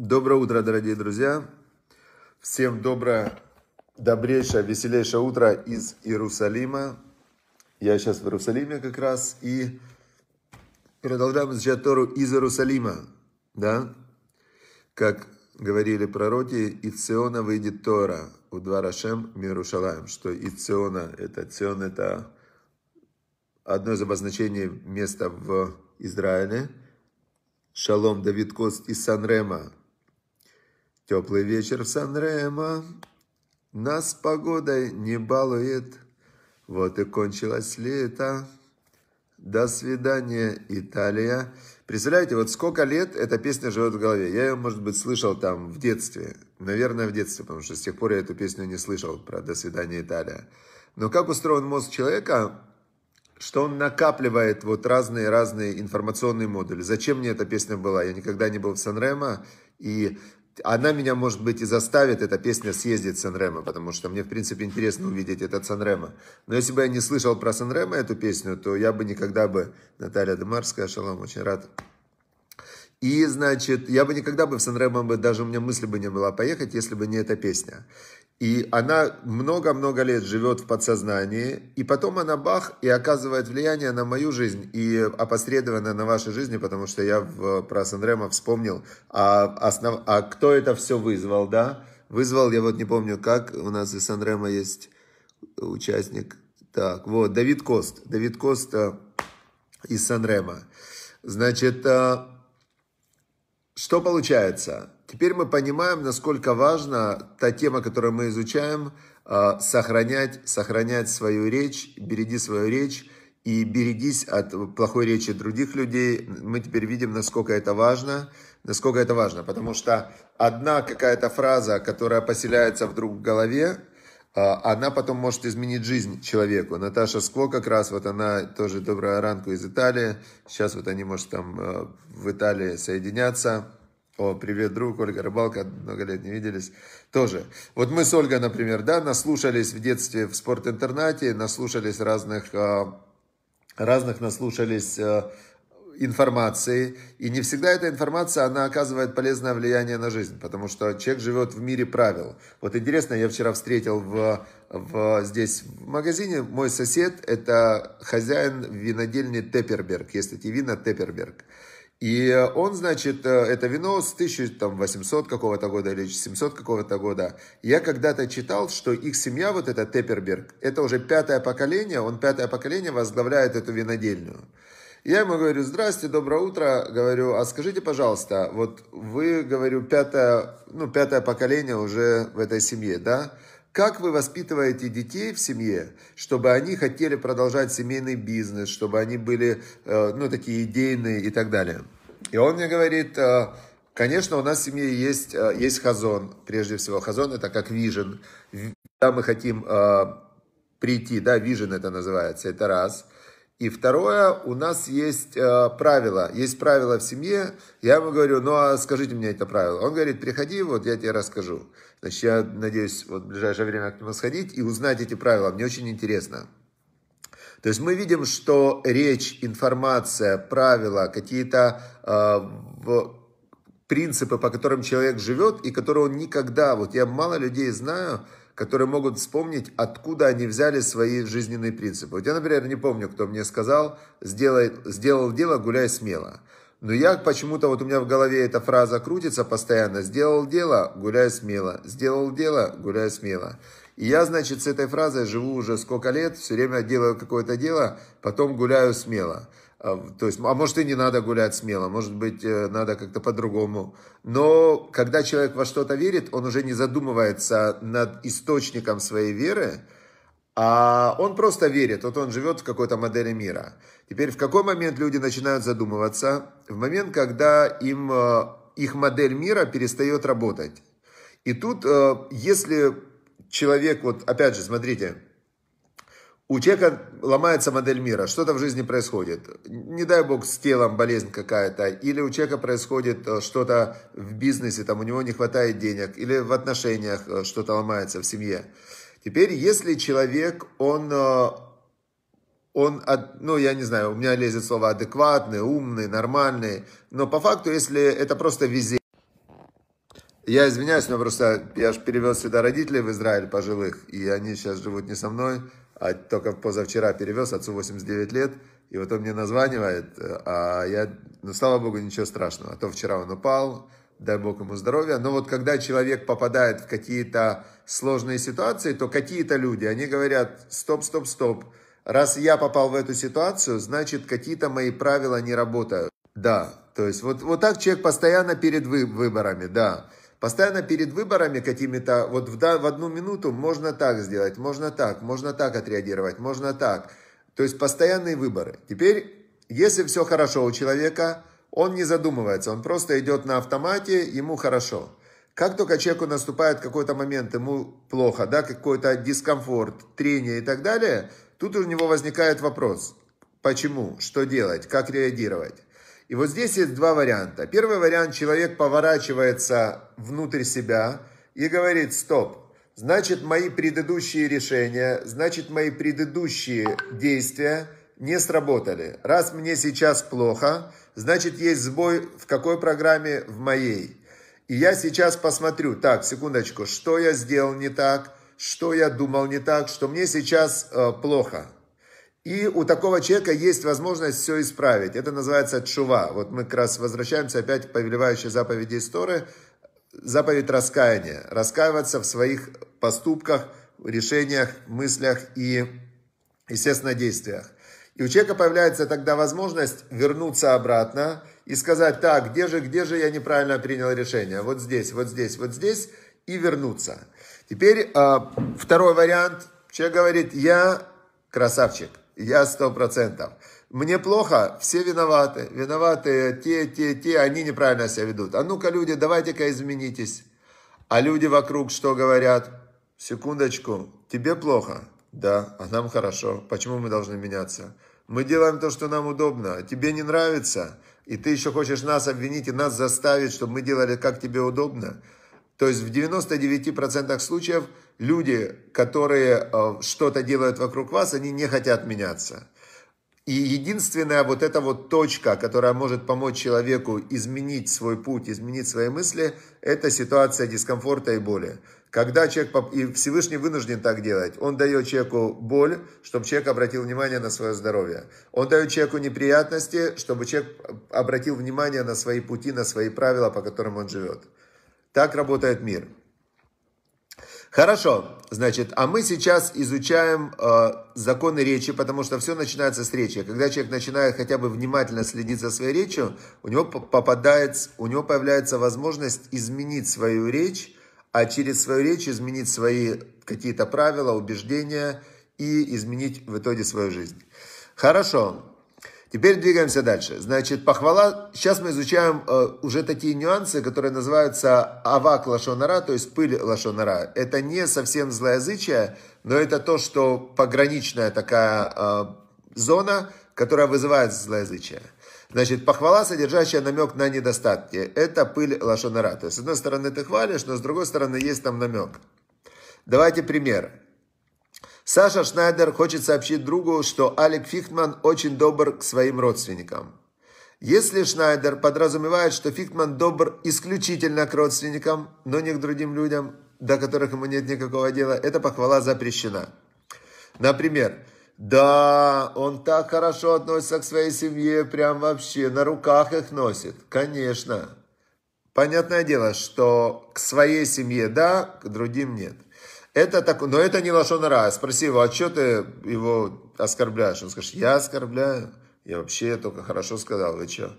Доброе утро, дорогие друзья. Всем доброе, добрейшее, веселейшее утро из Иерусалима. Я сейчас в Иерусалиме как раз и продолжаем изучать Тору из Иерусалима. Да? Как говорили пророки, из Циона выйдет Тора, у Дварашем Мирушалаем, что из Циона это Цион это одно из обозначений места в Израиле. Шалом, Давид Кост из Санрема, Теплый вечер в Сан-Ремо нас погода не балует. Вот и кончилось лето. До свидания, Италия. Представляете, вот сколько лет эта песня живет в голове. Я ее, может быть, слышал там в детстве. Наверное, в детстве, потому что с тех пор я эту песню не слышал про «До свидания, Италия». Но как устроен мозг человека, что он накапливает вот разные-разные информационные модули. Зачем мне эта песня была? Я никогда не был в Сан-Ремо, и она меня, может быть, и заставит, эта песня съездить в сан потому что мне, в принципе, интересно увидеть этот сан -Ремо. Но если бы я не слышал про сан эту песню, то я бы никогда бы... Наталья Демарская, шалом, очень рад. И, значит, я бы никогда бы в сан бы даже у меня мысли бы не было поехать, если бы не эта песня. И она много-много лет живет в подсознании, и потом она бах и оказывает влияние на мою жизнь и опосредованно на вашей жизни, потому что я в, про Санремо вспомнил, а, основ, а кто это все вызвал, да? Вызвал, я вот не помню как, у нас из Санремо есть участник, так, вот, Давид Кост, Давид Кост э, из Санремо. Значит, э, что получается? Теперь мы понимаем, насколько важно та тема, которую мы изучаем, э, сохранять, сохранять свою речь, береги свою речь и берегись от плохой речи других людей. Мы теперь видим, насколько это важно, насколько это важно, потому что одна какая-то фраза, которая поселяется вдруг в голове, э, она потом может изменить жизнь человеку. Наташа Скло как раз, вот она тоже добрая ранку из Италии. Сейчас вот они, может, там э, в Италии соединяться. О, привет, друг, Ольга Рыбалка, много лет не виделись. Тоже. Вот мы с Ольгой, например, да, наслушались в детстве в спортинтернате, наслушались разных, а, разных наслушались а, информации, и не всегда эта информация, она оказывает полезное влияние на жизнь, потому что человек живет в мире правил. Вот интересно, я вчера встретил в, в, здесь в магазине, мой сосед, это хозяин винодельни Теперберг. Если тебе вина Теперберг. И он, значит, э, это вино с 1800 какого-то года или 700 какого-то года. Я когда-то читал, что их семья, вот эта Тепперберг, это уже пятое поколение, он пятое поколение возглавляет эту винодельню. Я ему говорю, здрасте, доброе утро, говорю, а скажите, пожалуйста, вот вы, говорю, пятое, ну, пятое поколение уже в этой семье, да? Как вы воспитываете детей в семье, чтобы они хотели продолжать семейный бизнес, чтобы они были, э, ну, такие идейные и так далее? И он мне говорит, э, конечно, у нас в семье есть, э, есть хазон, прежде всего. Хазон это как вижен. Когда мы хотим прийти, да, вижен это называется, это раз – и второе, у нас есть э, правило, есть правило в семье. Я ему говорю, ну а скажите мне это правило. Он говорит, приходи, вот я тебе расскажу. Значит, я надеюсь вот в ближайшее время к нему сходить и узнать эти правила. Мне очень интересно. То есть мы видим, что речь, информация, правила, какие-то э, принципы, по которым человек живет и которые он никогда, вот я мало людей знаю, которые могут вспомнить, откуда они взяли свои жизненные принципы. Вот я, например, не помню, кто мне сказал, сделай, сделал дело, гуляй смело. Но я почему-то, вот у меня в голове эта фраза крутится постоянно, сделал дело, гуляй смело, сделал дело, гуляй смело. И я, значит, с этой фразой живу уже сколько лет, все время делаю какое-то дело, потом гуляю смело. А, то есть, а может и не надо гулять смело, может быть, э, надо как-то по-другому. Но когда человек во что-то верит, он уже не задумывается над источником своей веры, а он просто верит, вот он живет в какой-то модели мира. Теперь в какой момент люди начинают задумываться? В момент, когда им, э, их модель мира перестает работать. И тут, э, если человек, вот опять же, смотрите, у человека ломается модель мира, что-то в жизни происходит. Не дай бог с телом болезнь какая-то, или у человека происходит э, что-то в бизнесе, там у него не хватает денег, или в отношениях э, что-то ломается в семье. Теперь, если человек, он, э, он, ну, я не знаю, у меня лезет слово адекватный, умный, нормальный, но по факту, если это просто везение, я извиняюсь, но просто я же перевез сюда родителей в Израиль пожилых, и они сейчас живут не со мной, а только позавчера перевез, отцу 89 лет, и вот он мне названивает, а я, ну, слава богу, ничего страшного, а то вчера он упал, дай бог ему здоровья, но вот когда человек попадает в какие-то сложные ситуации, то какие-то люди, они говорят, стоп, стоп, стоп, раз я попал в эту ситуацию, значит, какие-то мои правила не работают. Да, то есть вот, вот так человек постоянно перед выборами, да. Постоянно перед выборами какими-то, вот в, в одну минуту можно так сделать, можно так, можно так отреагировать, можно так. То есть постоянные выборы. Теперь, если все хорошо у человека, он не задумывается, он просто идет на автомате, ему хорошо. Как только человеку наступает какой-то момент, ему плохо, да, какой-то дискомфорт, трение и так далее, тут у него возникает вопрос, почему, что делать, как реагировать. И вот здесь есть два варианта. Первый вариант, человек поворачивается внутрь себя и говорит, стоп, значит мои предыдущие решения, значит мои предыдущие действия не сработали. Раз мне сейчас плохо, значит есть сбой в какой программе? В моей. И я сейчас посмотрю, так, секундочку, что я сделал не так, что я думал не так, что мне сейчас э, плохо. И у такого человека есть возможность все исправить. Это называется чува. Вот мы как раз возвращаемся опять к повелевающей заповеди истории, заповедь раскаяния. Раскаиваться в своих поступках, решениях, мыслях и, естественно, действиях. И у человека появляется тогда возможность вернуться обратно и сказать, так, где же, где же я неправильно принял решение? Вот здесь, вот здесь, вот здесь, и вернуться. Теперь а, второй вариант. Человек говорит, я красавчик, я сто процентов. Мне плохо, все виноваты. Виноваты те, те, те, они неправильно себя ведут. А ну-ка, люди, давайте-ка изменитесь. А люди вокруг что говорят? Секундочку, тебе плохо? Да, а нам хорошо. Почему мы должны меняться? Мы делаем то, что нам удобно. Тебе не нравится? И ты еще хочешь нас обвинить и нас заставить, чтобы мы делали, как тебе удобно? То есть в 99% случаев люди, которые э, что-то делают вокруг вас, они не хотят меняться. И единственная вот эта вот точка, которая может помочь человеку изменить свой путь, изменить свои мысли, это ситуация дискомфорта и боли. Когда человек, и Всевышний вынужден так делать, он дает человеку боль, чтобы человек обратил внимание на свое здоровье. Он дает человеку неприятности, чтобы человек э, обратил внимание на свои пути, на свои правила, по которым он живет. Так работает мир. Хорошо, значит, а мы сейчас изучаем э, законы речи, потому что все начинается с речи. Когда человек начинает хотя бы внимательно следить за своей речью, у него попадает, у него появляется возможность изменить свою речь, а через свою речь изменить свои какие-то правила, убеждения и изменить в итоге свою жизнь. Хорошо, Теперь двигаемся дальше. Значит, похвала. Сейчас мы изучаем э, уже такие нюансы, которые называются авак лашонара, то есть пыль лашонара. Это не совсем злоязычие, но это то, что пограничная такая э, зона, которая вызывает злоязычие. Значит, похвала, содержащая намек на недостатки. Это пыль лашонара. То есть, с одной стороны, ты хвалишь, но с другой стороны, есть там намек. Давайте пример. Саша Шнайдер хочет сообщить другу, что Алек Фихтман очень добр к своим родственникам. Если Шнайдер подразумевает, что Фихтман добр исключительно к родственникам, но не к другим людям, до которых ему нет никакого дела, эта похвала запрещена. Например, да, он так хорошо относится к своей семье, прям вообще, на руках их носит. Конечно. Понятное дело, что к своей семье да, к другим нет. Это так, но это не лошонара. Спроси его, а что ты его оскорбляешь? Он скажет, я оскорбляю. Я вообще только хорошо сказал, вы что?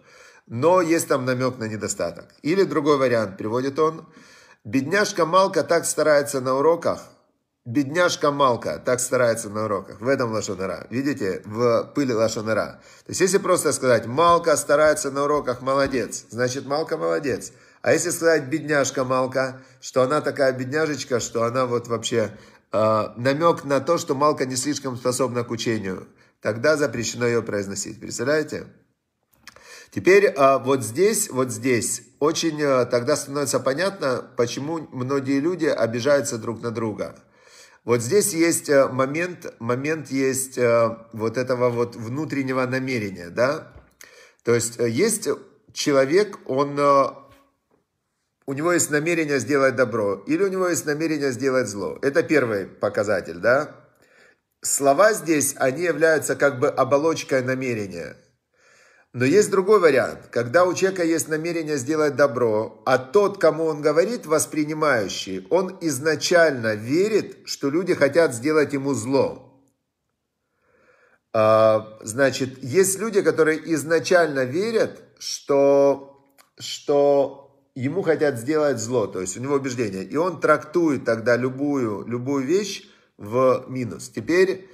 Но есть там намек на недостаток. Или другой вариант приводит он. Бедняжка Малка так старается на уроках. Бедняжка Малка так старается на уроках. В этом лошонара. Видите, в пыли лошонара. То есть, если просто сказать, Малка старается на уроках, молодец. Значит, Малка молодец. А если сказать бедняжка Малка, что она такая бедняжечка, что она вот вообще э, намек на то, что Малка не слишком способна к учению, тогда запрещено ее произносить. Представляете? Теперь э, вот здесь, вот здесь очень э, тогда становится понятно, почему многие люди обижаются друг на друга. Вот здесь есть момент, момент есть э, вот этого вот внутреннего намерения, да? То есть есть человек, он у него есть намерение сделать добро или у него есть намерение сделать зло. Это первый показатель, да? Слова здесь, они являются как бы оболочкой намерения. Но есть другой вариант, когда у человека есть намерение сделать добро, а тот, кому он говорит, воспринимающий, он изначально верит, что люди хотят сделать ему зло. А, значит, есть люди, которые изначально верят, что, что ему хотят сделать зло, то есть у него убеждение. И он трактует тогда любую, любую вещь в минус. Теперь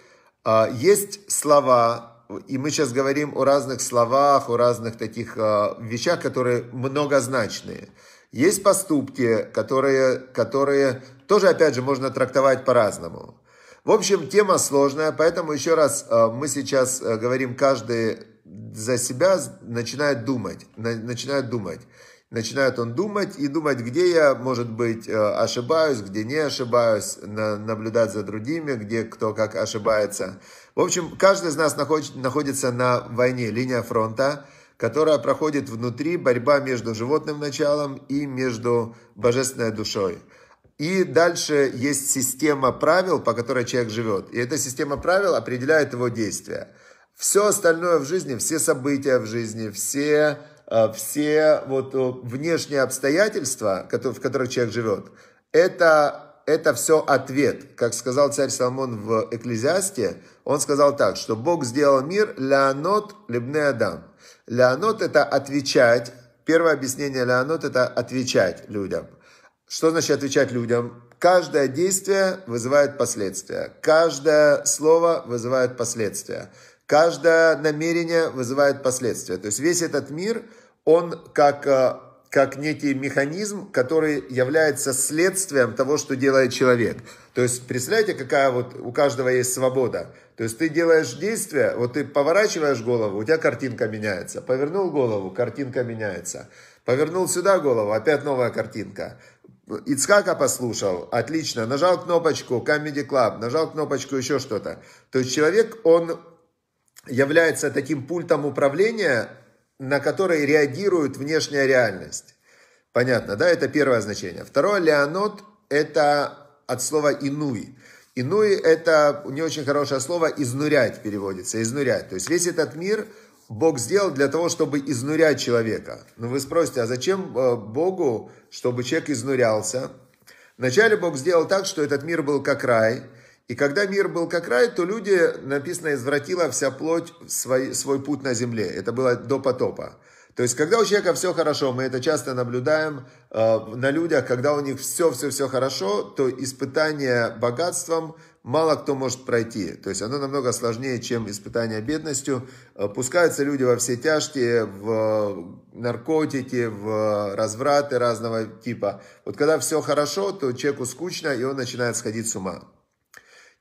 э, есть слова, и мы сейчас говорим о разных словах, о разных таких э, вещах, которые многозначные. Есть поступки, которые, которые тоже, опять же, можно трактовать по-разному. В общем, тема сложная, поэтому еще раз э, мы сейчас э, говорим каждый за себя, начинает думать, на, начинает думать начинает он думать и думать, где я, может быть, э, ошибаюсь, где не ошибаюсь, на, наблюдать за другими, где кто как ошибается. В общем, каждый из нас находит, находится на войне, линия фронта, которая проходит внутри борьба между животным началом и между божественной душой. И дальше есть система правил, по которой человек живет. И эта система правил определяет его действия. Все остальное в жизни, все события в жизни, все Э, все вот э, внешние обстоятельства, в которых человек живет, это, это все ответ. Как сказал царь Соломон в Экклезиасте, он сказал так, что Бог сделал мир леонот лебне адам. Леонот – это отвечать. Первое объяснение леонот – это отвечать людям. Что значит отвечать людям? Каждое действие вызывает последствия. Каждое слово вызывает последствия. Каждое намерение вызывает последствия. То есть весь этот мир, он как э, как некий механизм, который является следствием того, что делает человек. То есть, представляете, какая вот у каждого есть свобода. То есть, ты делаешь действие, вот ты поворачиваешь голову, у тебя картинка меняется. Повернул голову, картинка меняется. Повернул сюда голову, опять новая картинка. Ицхака послушал, отлично, нажал кнопочку Comedy Club, нажал кнопочку еще что-то. То есть человек, он является таким пультом управления, на который реагирует внешняя реальность. Понятно, да? Это первое значение. Второе, леонот – это от слова «инуй». «Инуй» – это не очень хорошее слово, «изнурять» переводится, «изнурять». То есть весь этот мир Бог сделал для того, чтобы изнурять человека. Но ну, вы спросите, а зачем э, Богу, чтобы человек изнурялся? Вначале Бог сделал так, что этот мир был как рай – и когда мир был как рай, то люди, написано, извратила вся плоть свой, свой путь на земле. Это было до потопа. То есть, когда у человека все хорошо, мы это часто наблюдаем э, на людях, когда у них все-все-все хорошо, то испытание богатством мало кто может пройти. То есть оно намного сложнее, чем испытание бедностью. Э, пускаются люди во все тяжкие, в наркотики, в развраты разного типа. Вот когда все хорошо, то человеку скучно, и он начинает сходить с ума.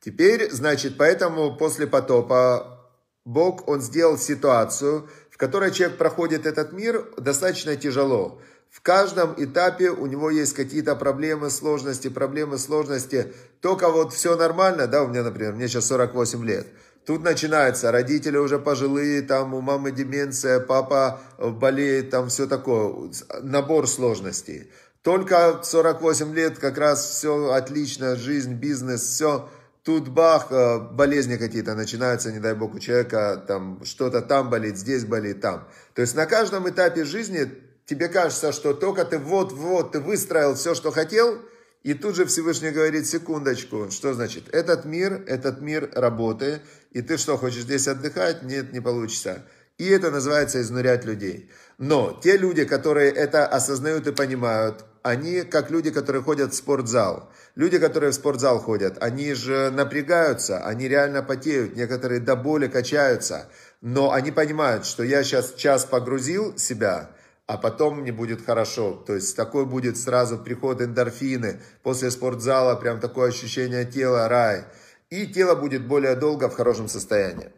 Теперь, значит, поэтому после потопа Бог, Он сделал ситуацию, в которой человек проходит этот мир достаточно тяжело. В каждом этапе у него есть какие-то проблемы, сложности, проблемы, сложности. Только вот все нормально, да, у меня, например, мне сейчас 48 лет. Тут начинается, родители уже пожилые, там у мамы деменция, папа э, болеет, там все такое, набор сложностей. Только 48 лет как раз все отлично, жизнь, бизнес, все – Тут бах, э, болезни какие-то начинаются, не дай бог, у человека, там что-то там болит, здесь болит, там. То есть на каждом этапе жизни тебе кажется, что только ты вот-вот, ты выстроил все, что хотел, и тут же Всевышний говорит, секундочку, что значит? Этот мир, этот мир работы, и ты что, хочешь здесь отдыхать? Нет, не получится. И это называется изнурять людей. Но те люди, которые это осознают и понимают, они как люди, которые ходят в спортзал. Люди, которые в спортзал ходят, они же напрягаются, они реально потеют, некоторые до боли качаются. Но они понимают, что я сейчас час погрузил себя, а потом мне будет хорошо. То есть такой будет сразу приход эндорфины. После спортзала прям такое ощущение тела, рай. И тело будет более долго в хорошем состоянии.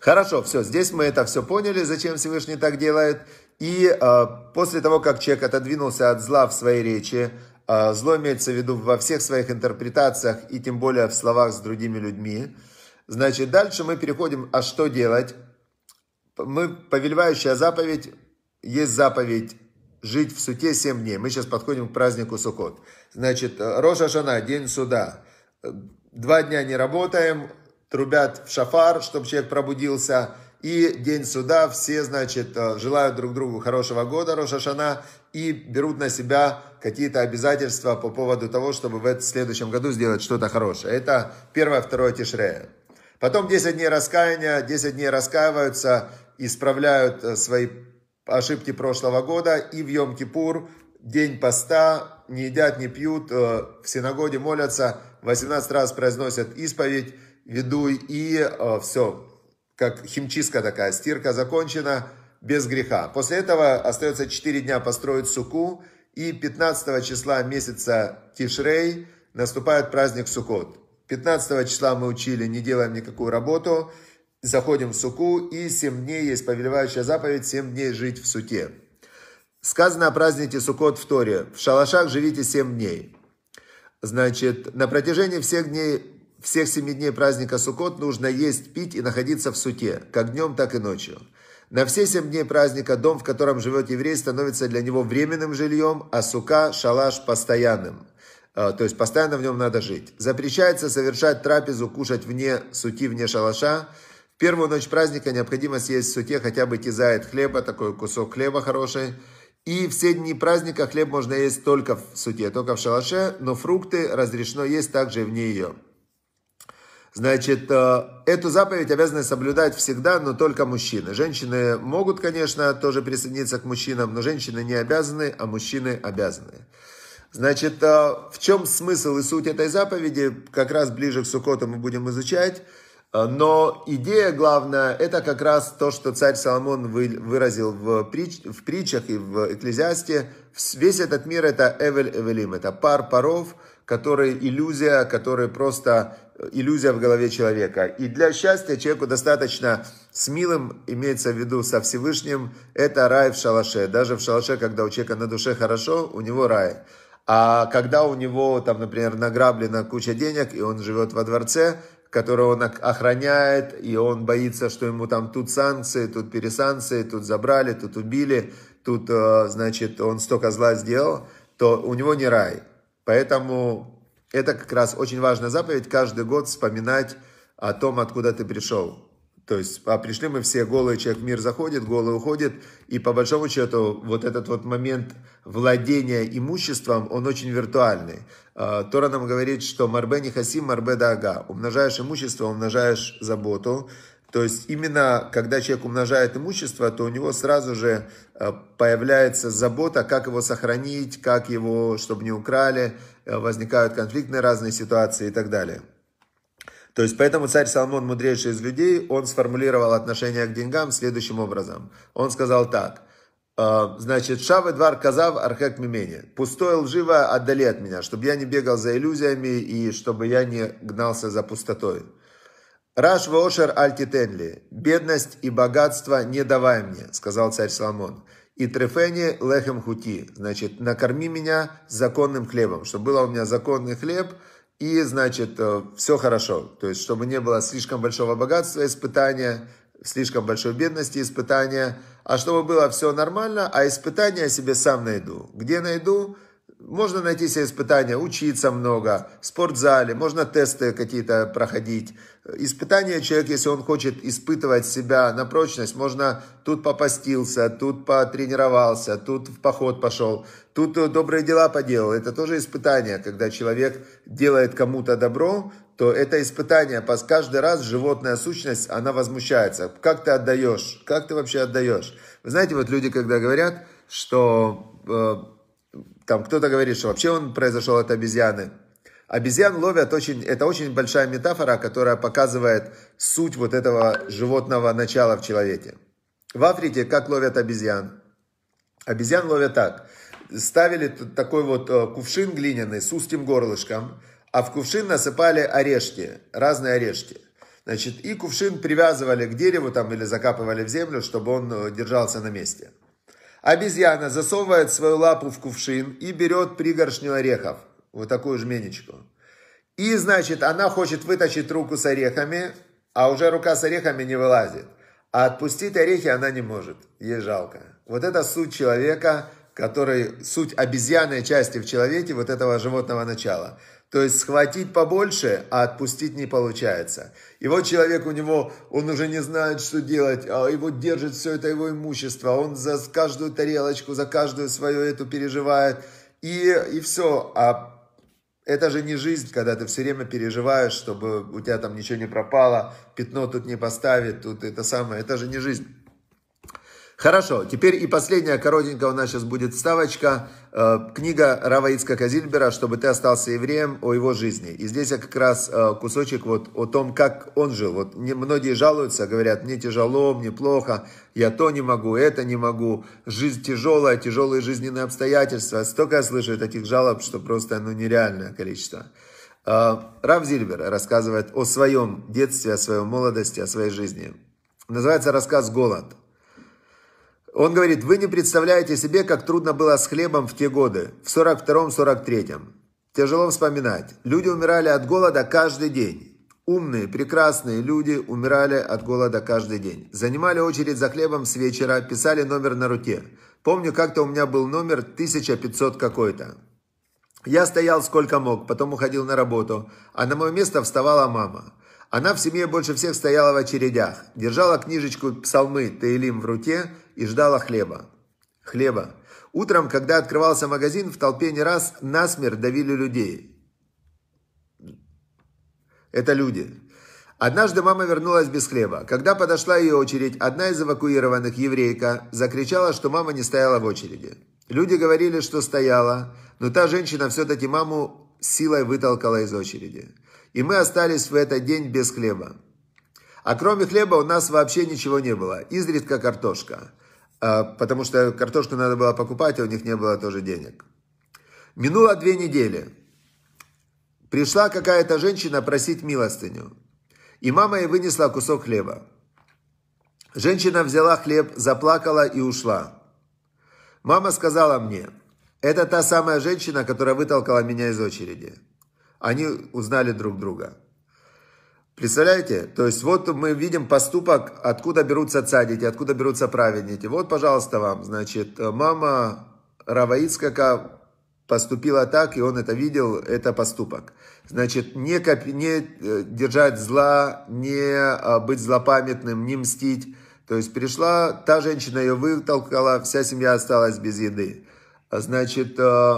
Хорошо, все, здесь мы это все поняли, зачем Всевышний так делает. И э, после того, как человек отодвинулся от зла в своей речи, э, зло имеется в виду во всех своих интерпретациях и тем более в словах с другими людьми, значит, дальше мы переходим, а что делать? Мы, повелевающая заповедь, есть заповедь жить в суте 7 дней. Мы сейчас подходим к празднику Сукот. Значит, э, Рожа жена, день суда. Э, два дня не работаем, трубят в шафар, чтобы человек пробудился – и день суда. Все, значит, э, желают друг другу хорошего года, Рошашана, и берут на себя какие-то обязательства по поводу того, чтобы в следующем году сделать что-то хорошее. Это первое, второе Тишрея. Потом 10 дней раскаяния, 10 дней раскаиваются, исправляют э, свои ошибки прошлого года, и в Йом-Кипур день поста, не едят, не пьют, э, в синагоге молятся, 18 раз произносят исповедь, ведуй, и все, как химчистка такая, стирка закончена без греха. После этого остается 4 дня построить суку, и 15 числа месяца Тишрей наступает праздник Сукот. 15 числа мы учили, не делаем никакую работу, заходим в суку, и 7 дней есть повелевающая заповедь, 7 дней жить в суте. Сказано о празднике Сукот в Торе. В шалашах живите 7 дней. Значит, на протяжении всех дней всех семи дней праздника Суккот нужно есть, пить и находиться в суте, как днем, так и ночью. На все семь дней праздника дом, в котором живет еврей, становится для него временным жильем, а сука, шалаш – постоянным. А, то есть постоянно в нем надо жить. Запрещается совершать трапезу, кушать вне сути, вне шалаша. В первую ночь праздника необходимо съесть в суте хотя бы тизает хлеба, такой кусок хлеба хороший. И все дни праздника хлеб можно есть только в суте, только в шалаше, но фрукты разрешено есть также вне ее. Значит, э, эту заповедь обязаны соблюдать всегда, но только мужчины. Женщины могут, конечно, тоже присоединиться к мужчинам, но женщины не обязаны, а мужчины обязаны. Значит, э, в чем смысл и суть этой заповеди, как раз ближе к Сукоту мы будем изучать. Э, но идея главная, это как раз то, что царь Соломон выразил в, притч, в притчах и в Экклезиасте. Весь этот мир это Эвель Эвелим, это пар паров, которые иллюзия, которые просто иллюзия в голове человека. И для счастья человеку достаточно с милым, имеется в виду со Всевышним, это рай в шалаше. Даже в шалаше, когда у человека на душе хорошо, у него рай. А когда у него, там, например, награблена куча денег, и он живет во дворце, которого он охраняет, и он боится, что ему там тут санкции, тут пересанкции, тут забрали, тут убили, тут, э, значит, он столько зла сделал, то у него не рай. Поэтому это как раз очень важная заповедь, каждый год вспоминать о том, откуда ты пришел. То есть, а пришли мы все голые, человек в мир заходит, голый уходит. И по большому счету, вот этот вот момент владения имуществом, он очень виртуальный. А, Тора нам говорит, что марбе не хасим, марбе да ага. Умножаешь имущество, умножаешь заботу. То есть именно когда человек умножает имущество, то у него сразу же э, появляется забота, как его сохранить, как его, чтобы не украли, э, возникают конфликтные разные ситуации и так далее. То есть поэтому царь Соломон, мудрейший из людей, он сформулировал отношение к деньгам следующим образом. Он сказал так. «Э, значит, шавы двор казав архек мимени. Пустое лживое отдали от меня, чтобы я не бегал за иллюзиями и чтобы я не гнался за пустотой. «Раш вошер альтитенли, бедность и богатство не давай мне», – сказал царь Соломон. «И трефени лехем хути, значит, накорми меня законным хлебом, чтобы было у меня законный хлеб, и, значит, э, все хорошо. То есть, чтобы не было слишком большого богатства, испытания, слишком большой бедности, испытания, а чтобы было все нормально, а испытания я себе сам найду. Где найду?» можно найти себе испытания, учиться много, в спортзале, можно тесты какие-то проходить. Испытания человек, если он хочет испытывать себя на прочность, можно тут попостился, тут потренировался, тут в поход пошел, тут э, добрые дела поделал. Это тоже испытание, когда человек делает кому-то добро, то это испытание. Каждый раз животная сущность, она возмущается. Как ты отдаешь? Как ты вообще отдаешь? Вы знаете, вот люди, когда говорят, что э, там кто-то говорит, что вообще он произошел от обезьяны. Обезьян ловят очень, это очень большая метафора, которая показывает суть вот этого животного начала в человеке. В Африке как ловят обезьян? Обезьян ловят так. Ставили такой вот э, кувшин глиняный с узким горлышком, а в кувшин насыпали орешки, разные орешки. Значит, и кувшин привязывали к дереву там или закапывали в землю, чтобы он э, держался на месте. Обезьяна засовывает свою лапу в кувшин и берет пригоршню орехов. Вот такую жменечку. И, значит, она хочет вытащить руку с орехами, а уже рука с орехами не вылазит. А отпустить орехи она не может. Ей жалко. Вот это суть человека, который, суть обезьяной части в человеке, вот этого животного начала – то есть схватить побольше, а отпустить не получается. И вот человек у него, он уже не знает, что делать, а его держит все это его имущество, он за каждую тарелочку, за каждую свою эту переживает, и, и все. А это же не жизнь, когда ты все время переживаешь, чтобы у тебя там ничего не пропало, пятно тут не поставит, тут это самое, это же не жизнь. Хорошо, теперь и последняя коротенькая у нас сейчас будет вставочка. Э, книга Рава Казильбера, «Чтобы ты остался евреем» о его жизни. И здесь я как раз э, кусочек вот о том, как он жил. Вот многие жалуются, говорят, мне тяжело, мне плохо, я то не могу, это не могу. Жизнь тяжелая, тяжелые жизненные обстоятельства. Столько я слышу таких жалоб, что просто ну, нереальное количество. Э, Рав Зильбер рассказывает о своем детстве, о своем молодости, о своей жизни. Называется рассказ «Голод». Он говорит, вы не представляете себе, как трудно было с хлебом в те годы, в 42-43-м. Тяжело вспоминать. Люди умирали от голода каждый день. Умные, прекрасные люди умирали от голода каждый день. Занимали очередь за хлебом с вечера, писали номер на руке. Помню, как-то у меня был номер 1500 какой-то. Я стоял сколько мог, потом уходил на работу, а на мое место вставала мама. Она в семье больше всех стояла в очередях, держала книжечку псалмы Таилим в руке – и ждала хлеба. Хлеба. Утром, когда открывался магазин, в толпе не раз насмерть давили людей. Это люди. Однажды мама вернулась без хлеба. Когда подошла ее очередь, одна из эвакуированных, еврейка, закричала, что мама не стояла в очереди. Люди говорили, что стояла, но та женщина все-таки маму силой вытолкала из очереди. И мы остались в этот день без хлеба. А кроме хлеба у нас вообще ничего не было, изредка картошка. А, потому что картошку надо было покупать, а у них не было тоже денег. Минуло две недели. Пришла какая-то женщина просить милостыню. И мама ей вынесла кусок хлеба. Женщина взяла хлеб, заплакала и ушла. Мама сказала мне, это та самая женщина, которая вытолкала меня из очереди. Они узнали друг друга. Представляете? То есть вот мы видим поступок, откуда берутся цадики, откуда берутся праведники. Вот, пожалуйста, вам, значит, мама Раваицкака поступила так, и он это видел, это поступок. Значит, не, коп... не э, держать зла, не а, быть злопамятным, не мстить. То есть пришла та женщина, ее вытолкала, вся семья осталась без еды. Значит, э,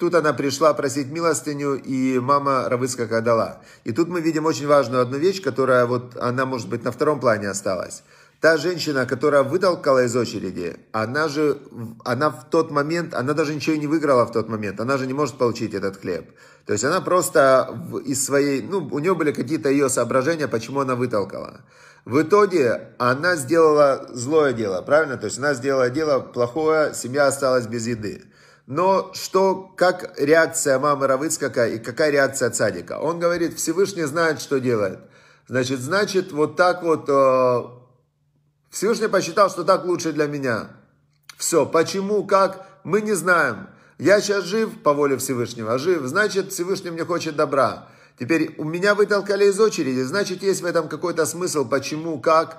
Тут она пришла просить милостыню, и мама Равыцкак дала. И тут мы видим очень важную одну вещь, которая вот, она, может быть, на втором плане осталась. Та женщина, которая вытолкала из очереди, она же, она в тот момент, она даже ничего не выиграла в тот момент, она же не может получить этот хлеб. То есть она просто из своей, ну, у нее были какие-то ее соображения, почему она вытолкала. В итоге она сделала злое дело, правильно? То есть она сделала дело плохое, семья осталась без еды. Но что, как реакция мамы Равыцкака и какая реакция цадика? Он говорит, Всевышний знает, что делает. Значит, значит, вот так вот э, Всевышний посчитал, что так лучше для меня. Все, почему, как, мы не знаем. Я сейчас жив по воле Всевышнего, жив, значит, Всевышний мне хочет добра. Теперь у меня вытолкали из очереди, значит, есть в этом какой-то смысл, почему, как.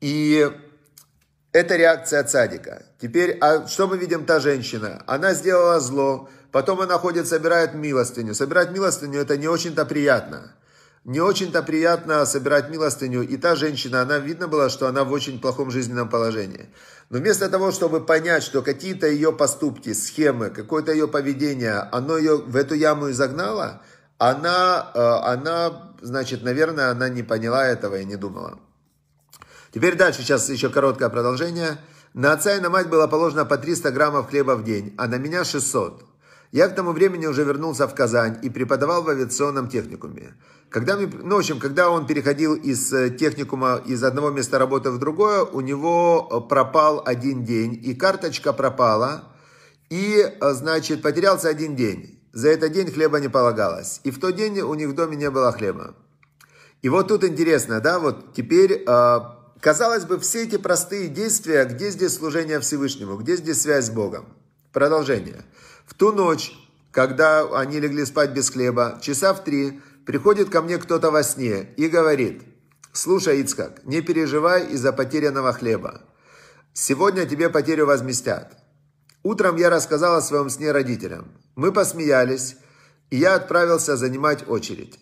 И это реакция цадика. Теперь, а что мы видим, та женщина? Она сделала зло, потом она ходит, собирает милостыню. Собирать милостыню это не очень-то приятно. Не очень-то приятно собирать милостыню. И та женщина, она видно было, что она в очень плохом жизненном положении. Но вместо того, чтобы понять, что какие-то ее поступки, схемы, какое-то ее поведение, оно ее в эту яму и загнало, она, э, она, значит, наверное, она не поняла этого и не думала. Теперь дальше, сейчас еще короткое продолжение. На отца и на мать было положено по 300 граммов хлеба в день, а на меня 600. Я к тому времени уже вернулся в Казань и преподавал в авиационном техникуме. Когда, мне, ну, в общем, когда он переходил из э, техникума из одного места работы в другое, у него э, пропал один день, и карточка пропала, и, э, значит, потерялся один день. За этот день хлеба не полагалось. И в тот день у них в доме не было хлеба. И вот тут интересно, да, вот теперь Казалось бы, все эти простые действия, где здесь служение Всевышнему, где здесь связь с Богом? Продолжение. В ту ночь, когда они легли спать без хлеба, часа в три, приходит ко мне кто-то во сне и говорит, «Слушай, Ицкак, не переживай из-за потерянного хлеба. Сегодня тебе потерю возместят». Утром я рассказал о своем сне родителям. Мы посмеялись, и я отправился занимать очередь.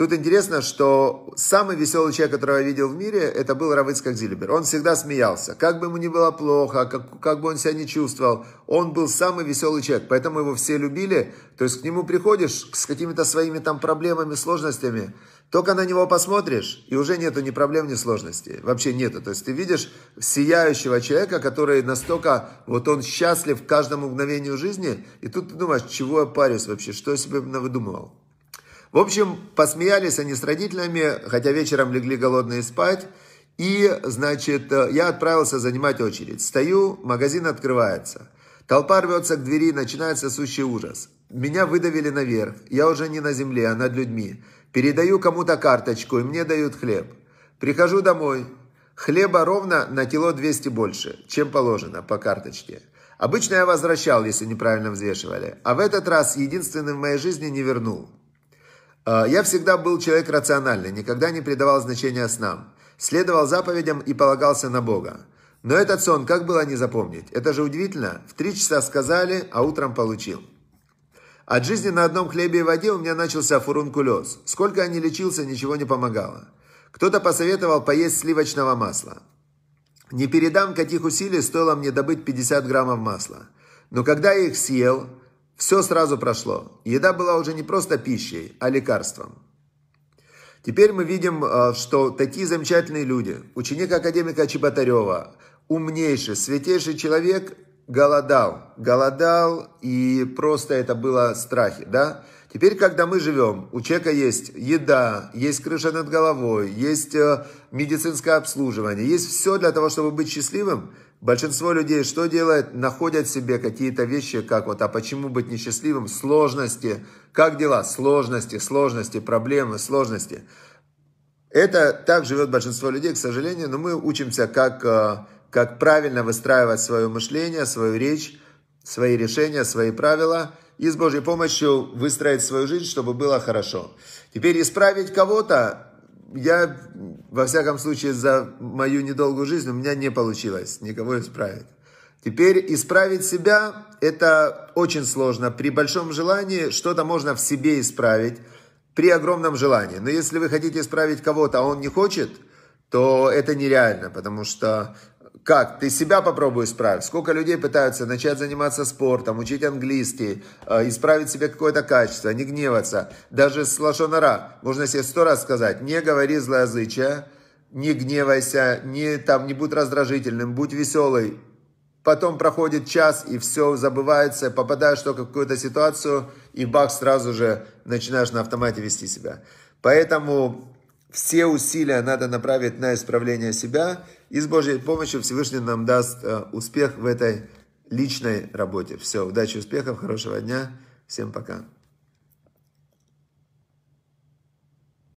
Тут интересно, что самый веселый человек, которого я видел в мире, это был Равыцкак Зильбер. Он всегда смеялся. Как бы ему ни было плохо, а как, как бы он себя не чувствовал, он был самый веселый человек. Поэтому его все любили. То есть к нему приходишь с какими-то своими там проблемами, сложностями. Только на него посмотришь, и уже нету ни проблем, ни сложностей. Вообще нету. То есть ты видишь сияющего человека, который настолько, вот он счастлив в каждом мгновении жизни, и тут ты думаешь, чего я парюсь вообще, что я себе выдумывал. В общем, посмеялись они с родителями, хотя вечером легли голодные спать. И, значит, э, я отправился занимать очередь. Стою, магазин открывается. Толпа рвется к двери, начинается сущий ужас. Меня выдавили наверх. Я уже не на земле, а над людьми. Передаю кому-то карточку, и мне дают хлеб. Прихожу домой. Хлеба ровно на кило 200 больше, чем положено по карточке. Обычно я возвращал, если неправильно взвешивали. А в этот раз единственным в моей жизни не вернул. Э, я всегда был человек рациональный, никогда не придавал значения снам. Следовал заповедям и полагался на Бога. Но этот сон, как было не запомнить? Это же удивительно. В три часа сказали, а утром получил. От жизни на одном хлебе и воде у меня начался фурункулез. Сколько я не лечился, ничего не помогало. Кто-то посоветовал поесть сливочного масла. Не передам, каких усилий стоило мне добыть 50 граммов масла. Но когда я их съел, все сразу прошло. Еда была уже не просто пищей, а лекарством. Теперь мы видим, э, что такие замечательные люди, ученик академика Чеботарева, умнейший, святейший человек, голодал, голодал, и просто это было страхи, да? Теперь, когда мы живем, у человека есть еда, есть крыша над головой, есть э, медицинское обслуживание, есть все для того, чтобы быть счастливым – Большинство людей что делает? Находят себе какие-то вещи, как вот, а почему быть несчастливым? Сложности. Как дела? Сложности, сложности, проблемы, сложности. Это так живет большинство людей, к сожалению, но мы учимся, как, э, как правильно выстраивать свое мышление, свою речь, свои решения, свои правила и с Божьей помощью выстроить свою жизнь, чтобы было хорошо. Теперь исправить кого-то я, во всяком случае, за мою недолгую жизнь у меня не получилось никого исправить. Теперь исправить себя – это очень сложно. При большом желании что-то можно в себе исправить, при огромном желании. Но если вы хотите исправить кого-то, а он не хочет, то это нереально, потому что как? Ты себя попробуй исправь. Сколько людей пытаются начать заниматься спортом, учить английский, э, исправить себе какое-то качество, не гневаться. Даже с лошонара можно себе сто раз сказать, не говори злоязычия, не гневайся, не, там, не будь раздражительным, будь веселый. Потом проходит час, и все забывается, попадаешь только в какую-то ситуацию, и бах, сразу же начинаешь на автомате вести себя. Поэтому все усилия надо направить на исправление себя, и с Божьей помощью Всевышний нам даст э, успех в этой личной работе. Все, удачи, успехов, хорошего дня, всем пока.